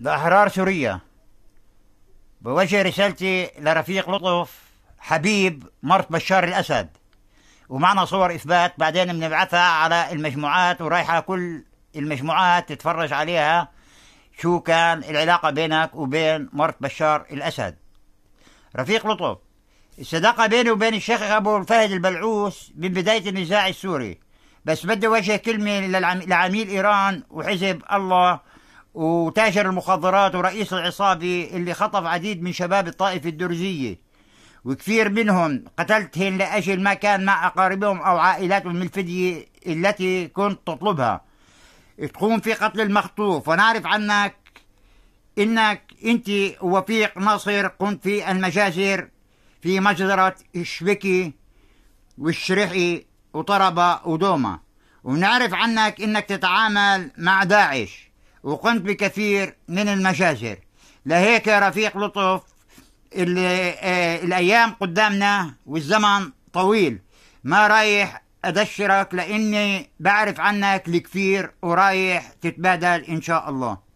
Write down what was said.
لأحرار سوريا بوجه رسالتي لرفيق لطف حبيب مرت بشار الأسد ومعنا صور إثبات بعدين بنبعثها على المجموعات ورايحة كل المجموعات تتفرج عليها شو كان العلاقة بينك وبين مرت بشار الأسد رفيق لطف الصداقة بيني وبين الشيخ أبو فهد البلعوس من بداية النزاع السوري بس بدي وجه كلمة لعميل إيران وحزب الله وتاجر المخدرات ورئيس العصابة اللي خطف عديد من شباب الطائفة الدرزية وكثير منهم قتلتهن لأجل ما كان مع أقاربهم أو عائلاتهم من الفدية التي كنت تطلبها تقوم في قتل المخطوف ونعرف عنك إنك أنت وفيق ناصر كنت في المجازر في مجزرة الشبكي والشريحي وطربة ودوما ونعرف عنك إنك تتعامل مع داعش وقمت بكثير من المشاجر لهيك يا رفيق لطف آه، الأيام قدامنا والزمن طويل ما رايح أدشرك لأني بعرف عنك الكثير ورايح تتبادل إن شاء الله